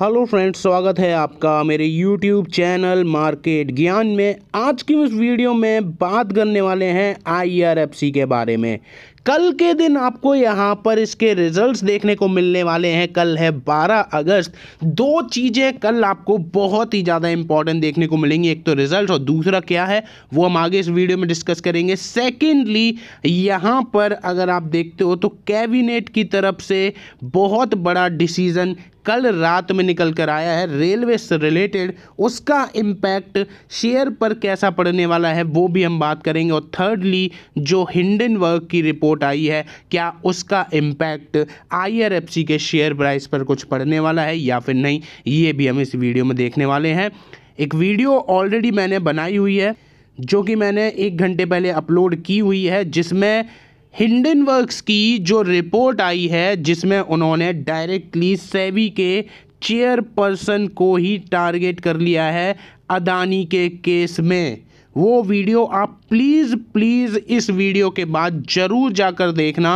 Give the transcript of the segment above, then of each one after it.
hello friends स्वागत है आपका मेरे यूट्यूब चैनल मार्केट ज्ञान में आज की इस वीडियो में बात करने वाले हैं आईआरएफसी के बारे में कल के दिन आपको यहाँ पर इसके रिजल्ट्स देखने को मिलने वाले हैं कल है 12 अगस्त दो चीज़ें कल आपको बहुत ही ज़्यादा इंपॉर्टेंट देखने को मिलेंगी एक तो रिजल्ट और दूसरा क्या है वो हम आगे इस वीडियो में डिस्कस करेंगे सेकेंडली यहाँ पर अगर आप देखते हो तो कैबिनेट की तरफ से बहुत बड़ा डिसीज़न कल रात में निकल कर आया है रेलवे से रिलेटेड उसका इम्पैक्ट शेयर पर कैसा पड़ने वाला है वो भी हम बात करेंगे और थर्डली जो हिंडन वर्क की रिपोर्ट आई है क्या उसका इम्पैक्ट आई के शेयर प्राइस पर कुछ पड़ने वाला है या फिर नहीं ये भी हम इस वीडियो में देखने वाले हैं एक वीडियो ऑलरेडी मैंने बनाई हुई है जो कि मैंने एक घंटे पहले अपलोड की हुई है जिसमें हिंडनवर्क्स की जो रिपोर्ट आई है जिसमें उन्होंने डायरेक्टली सेबी के चेयरपर्सन को ही टारगेट कर लिया है अदानी के केस में वो वीडियो आप प्लीज़ प्लीज़ इस वीडियो के बाद ज़रूर जाकर देखना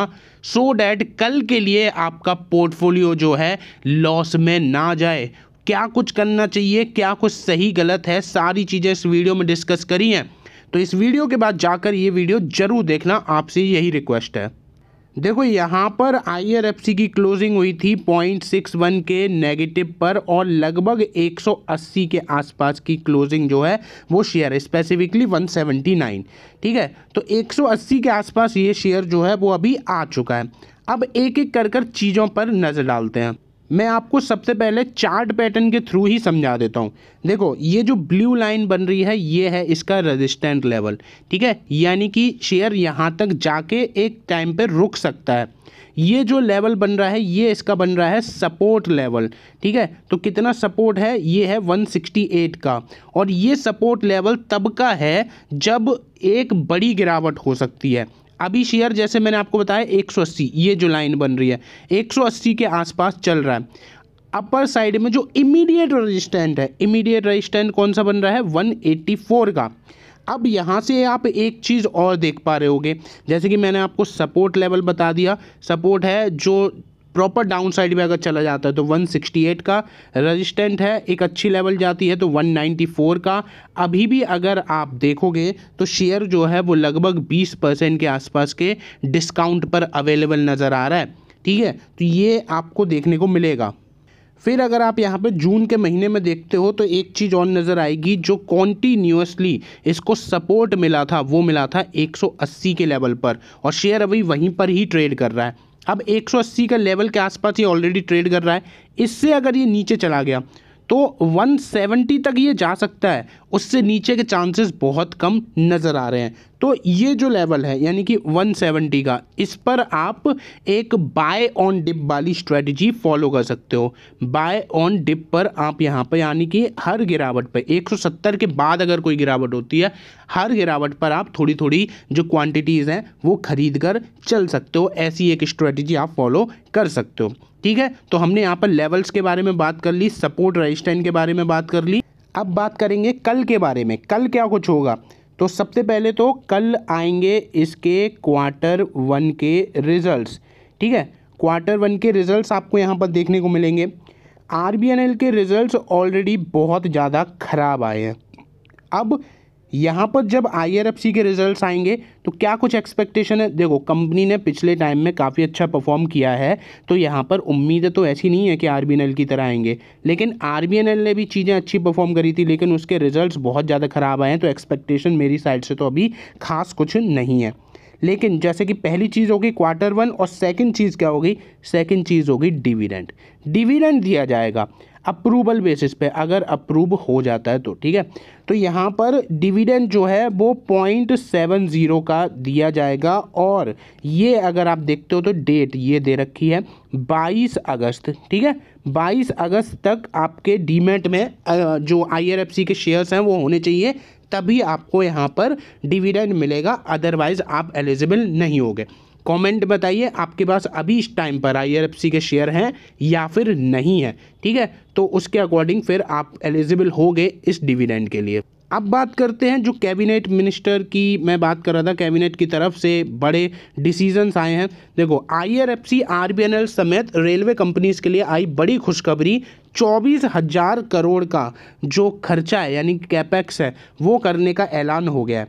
सो so डैट कल के लिए आपका पोर्टफोलियो जो है लॉस में ना जाए क्या कुछ करना चाहिए क्या कुछ सही गलत है सारी चीज़ें इस वीडियो में डिस्कस करी हैं तो इस वीडियो के बाद जाकर ये वीडियो ज़रूर देखना आपसे यही रिक्वेस्ट है देखो यहाँ पर आई की क्लोजिंग हुई थी पॉइंट सिक्स वन के नेगेटिव पर और लगभग 180 के आसपास की क्लोजिंग जो है वो शेयर है स्पेसिफिकली 179 ठीक है तो 180 के आसपास ये शेयर जो है वो अभी आ चुका है अब एक एक कर कर चीज़ों पर नज़र डालते हैं मैं आपको सबसे पहले चार्ट पैटर्न के थ्रू ही समझा देता हूँ देखो ये जो ब्लू लाइन बन रही है ये है इसका रेजिस्टेंट लेवल ठीक है यानी कि शेयर यहाँ तक जाके एक टाइम पर रुक सकता है ये जो लेवल बन रहा है ये इसका बन रहा है सपोर्ट लेवल ठीक है तो कितना सपोर्ट है ये है 168 का और ये सपोर्ट लेवल तब का है जब एक बड़ी गिरावट हो सकती है अभी शेयर जैसे मैंने आपको बताया एक ये जो लाइन बन रही है एक के आसपास चल रहा है अपर साइड में जो इमीडिएट रजिस्टेंट है इमीडिएट रजिस्टेंट कौन सा बन रहा है वन का अब यहाँ से आप एक चीज़ और देख पा रहे होगे जैसे कि मैंने आपको सपोर्ट लेवल बता दिया सपोर्ट है जो प्रॉपर डाउन साइड में अगर चला जाता है तो 168 का रजिस्टेंट है एक अच्छी लेवल जाती है तो 194 का अभी भी अगर आप देखोगे तो शेयर जो है वो लगभग 20 परसेंट के आसपास के डिस्काउंट पर अवेलेबल नज़र आ रहा है ठीक है तो ये आपको देखने को मिलेगा फिर अगर आप यहाँ पे जून के महीने में देखते हो तो एक चीज़ और नज़र आएगी जो कॉन्टीन्यूसली इसको सपोर्ट मिला था वो मिला था 180 के लेवल पर और शेयर अभी वहीं पर ही ट्रेड कर रहा है अब 180 का लेवल के आसपास ये ऑलरेडी ट्रेड कर रहा है इससे अगर ये नीचे चला गया तो 170 तक ये जा सकता है उससे नीचे के चांसेस बहुत कम नज़र आ रहे हैं तो ये जो लेवल है यानी कि 170 का इस पर आप एक बाय ऑन डिप वाली स्ट्रेटजी फॉलो कर सकते हो बाय ऑन डिप पर आप यहाँ पर यानी कि हर गिरावट पर 170 के बाद अगर कोई गिरावट होती है हर गिरावट पर आप थोड़ी थोड़ी जो क्वांटिटीज़ हैं वो खरीद कर चल सकते हो ऐसी एक स्ट्रेटजी आप फॉलो कर सकते हो ठीक है तो हमने यहाँ पर लेवल्स के बारे में बात कर ली सपोर्ट रजिस्टेंट के बारे में बात कर ली अब बात करेंगे कल के बारे में कल क्या कुछ होगा तो सबसे पहले तो कल आएंगे इसके क्वार्टर वन के रिजल्ट्स ठीक है क्वार्टर वन के रिजल्ट्स आपको यहाँ पर देखने को मिलेंगे आर के रिजल्ट्स ऑलरेडी बहुत ज़्यादा ख़राब आए हैं अब यहाँ पर जब आई के रिजल्ट्स आएंगे तो क्या कुछ एक्सपेक्टेशन है देखो कंपनी ने पिछले टाइम में काफ़ी अच्छा परफॉर्म किया है तो यहाँ पर उम्मीद तो ऐसी नहीं है कि आर की तरह आएंगे लेकिन आर ने भी चीज़ें अच्छी परफॉर्म करी थी लेकिन उसके रिजल्ट बहुत ज़्यादा ख़राब आए हैं तो एक्सपेक्टेशन मेरी साइड से तो अभी खास कुछ नहीं है लेकिन जैसे कि पहली चीज़ होगी क्वार्टर वन और सेकंड चीज़ क्या होगी सेकंड चीज़ होगी डिविडेंड डिविडेंड दिया जाएगा अप्रूवल बेसिस पे अगर अप्रूव हो जाता है तो ठीक है तो यहाँ पर डिविडेंड जो है वो पॉइंट सेवन ज़ीरो का दिया जाएगा और ये अगर आप देखते हो तो डेट ये दे रखी है बाईस अगस्त ठीक है बाईस अगस्त तक आपके डीमेट में जो आईआरएफसी के शेयर्स हैं वो होने चाहिए तभी आपको यहाँ पर डिविडेंड मिलेगा अदरवाइज़ आप एलिजिबल नहीं होगे कमेंट बताइए आपके पास अभी इस टाइम पर आई के शेयर हैं या फिर नहीं है ठीक है तो उसके अकॉर्डिंग फिर आप एलिजिबल होगे इस डिविडेंड के लिए अब बात करते हैं जो कैबिनेट मिनिस्टर की मैं बात कर रहा था कैबिनेट की तरफ से बड़े डिसीजंस आए हैं देखो आईआरएफसी आरबीएनएल समेत रेलवे कंपनीज के लिए आई बड़ी खुशखबरी चौबीस हज़ार करोड़ का जो खर्चा है यानी कैपेक्स है वो करने का ऐलान हो गया है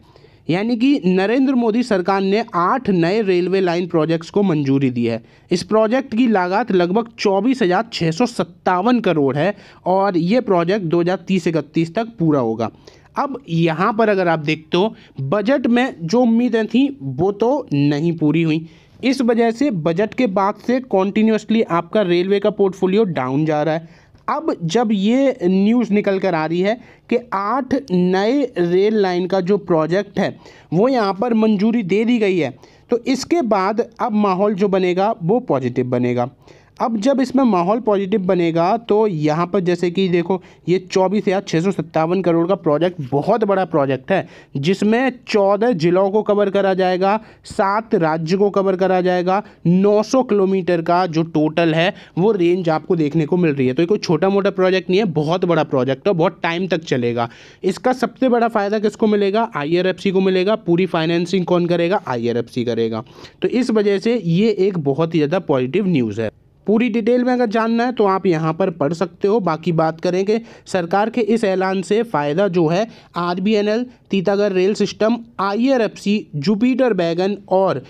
यानी कि नरेंद्र मोदी सरकार ने आठ नए रेलवे लाइन प्रोजेक्ट्स को मंजूरी दी है इस प्रोजेक्ट की लागत लगभग चौबीस हज़ार छः सौ सत्तावन करोड़ है और ये प्रोजेक्ट दो हज़ार तीस इकतीस तक पूरा होगा अब यहाँ पर अगर आप देखते हो बजट में जो उम्मीदें थी वो तो नहीं पूरी हुई इस वजह से बजट के बाद से कॉन्टीन्यूसली आपका रेलवे का पोर्टफोलियो डाउन जा रहा है अब जब ये न्यूज़ निकल कर आ रही है कि आठ नए रेल लाइन का जो प्रोजेक्ट है वो यहाँ पर मंजूरी दे दी गई है तो इसके बाद अब माहौल जो बनेगा वो पॉजिटिव बनेगा अब जब इसमें माहौल पॉजिटिव बनेगा तो यहाँ पर जैसे कि देखो ये चौबीस हज़ार छः सौ सत्तावन करोड़ का प्रोजेक्ट बहुत बड़ा प्रोजेक्ट है जिसमें चौदह जिलों को कवर करा जाएगा सात राज्य को कवर करा जाएगा नौ सौ किलोमीटर का जो टोटल है वो रेंज आपको देखने को मिल रही है तो ये कोई छोटा मोटा प्रोजेक्ट नहीं है बहुत बड़ा प्रोजेक्ट है बहुत टाइम तक चलेगा इसका सबसे बड़ा फ़ायदा किसको मिलेगा आई को मिलेगा पूरी फाइनेंसिंग कौन करेगा आई करेगा तो इस वजह से ये एक बहुत ही ज़्यादा पॉजिटिव न्यूज़ है पूरी डिटेल में अगर जानना है तो आप यहाँ पर पढ़ सकते हो बाकी बात करें कि सरकार के इस ऐलान से फ़ायदा जो है R V N L Titagarh rail system I R F C Jupiter wagon और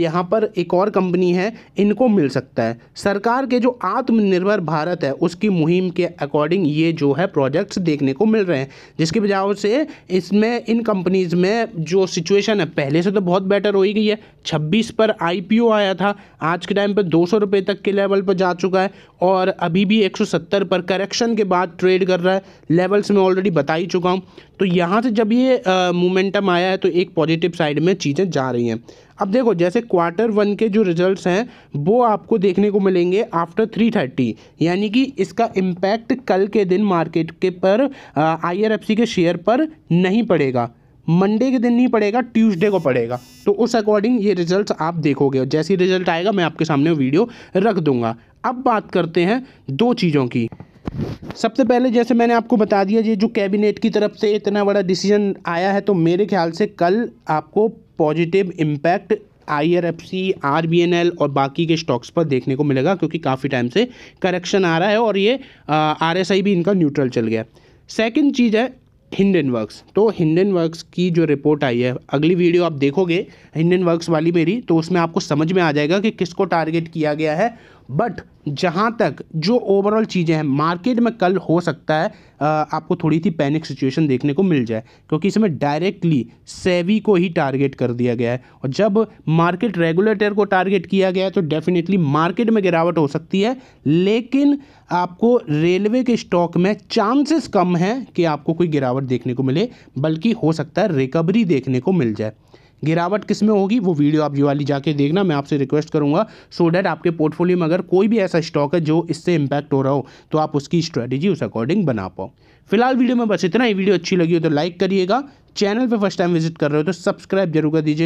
यहाँ पर एक और कंपनी है इनको मिल सकता है सरकार के जो आत्मनिर्भर भारत है उसकी मुहिम के अकॉर्डिंग ये जो है प्रोजेक्ट्स देखने को मिल रहे हैं जिसकी वजह से इसमें इन कंपनीज़ में जो सिचुएशन है पहले से तो बहुत बेटर हो ही गई है छब्बीस पर आई पी ओ आया था आज के टाइम पर दो सौ रुपये तक के लिए लेवल पर जा चुका है और अभी भी 170 पर करेक्शन के बाद ट्रेड कर रहा है लेवल्स में ऑलरेडी बता ही चुका हूँ तो यहाँ से जब ये मोमेंटम आया है तो एक पॉजिटिव साइड में चीज़ें जा रही हैं अब देखो जैसे क्वार्टर वन के जो रिजल्ट्स हैं वो आपको देखने को मिलेंगे आफ्टर थ्री थर्टी यानी कि इसका इम्पैक्ट कल के दिन मार्केट के पर आईआरएफसी के शेयर पर नहीं पड़ेगा मंडे के दिन नहीं पड़ेगा ट्यूसडे को पड़ेगा तो उस अकॉर्डिंग ये रिजल्ट आप देखोगे और जैसे ही रिजल्ट आएगा मैं आपके सामने वीडियो रख दूंगा अब बात करते हैं दो चीज़ों की सबसे पहले जैसे मैंने आपको बता दिया ये जो कैबिनेट की तरफ से इतना बड़ा डिसीजन आया है तो मेरे ख्याल से कल आपको positive impact I R F C R V N L और बाकी के स्टॉक्स पर देखने को मिलेगा क्योंकि काफ़ी टाइम से करेक्शन आ रहा है और ये आर एस आई भी इनका न्यूट्रल चल गया सेकेंड चीज़ है हिंडन वर्क्स तो हिंडन वर्क्स की जो रिपोर्ट आई है अगली वीडियो आप देखोगे हिंडन वर्क्स वाली मेरी तो उसमें आपको समझ में आ जाएगा कि किसको टारगेट किया गया है बट जहाँ तक जो ओवरऑल चीज़ें हैं मार्केट में कल हो सकता है आपको थोड़ी सी पैनिक सिचुएशन देखने को मिल जाए क्योंकि इसमें डायरेक्टली सेवी को ही टारगेट कर दिया गया है और जब मार्केट रेगुलेटर को टारगेट किया गया है तो डेफिनेटली मार्केट में गिरावट हो सकती है लेकिन आपको रेलवे के स्टॉक में चांसेस कम हैं कि आपको कोई गिरावट देखने को मिले बल्कि हो सकता है रिकवरी देखने को मिल जाए गिरावट किस में होगी वो वीडियो आप ये वाली जाके देखना मैं आपसे रिक्वेस्ट करूँगा सो डैट आपके पोर्टफोलियो में अगर कोई भी ऐसा स्टॉक है जो इससे इम्पैक्ट हो रहा हो तो आप उसकी स्ट्रैटेजी उस अकॉर्डिंग बना पाओ फिलहाल वीडियो में बस इतना ही वीडियो अच्छी लगी हो तो लाइक करिएगा चैनल पर फर्स्ट टाइम विजिट कर रहे हो तो सब्सक्राइब जरूर कर दीजिएगा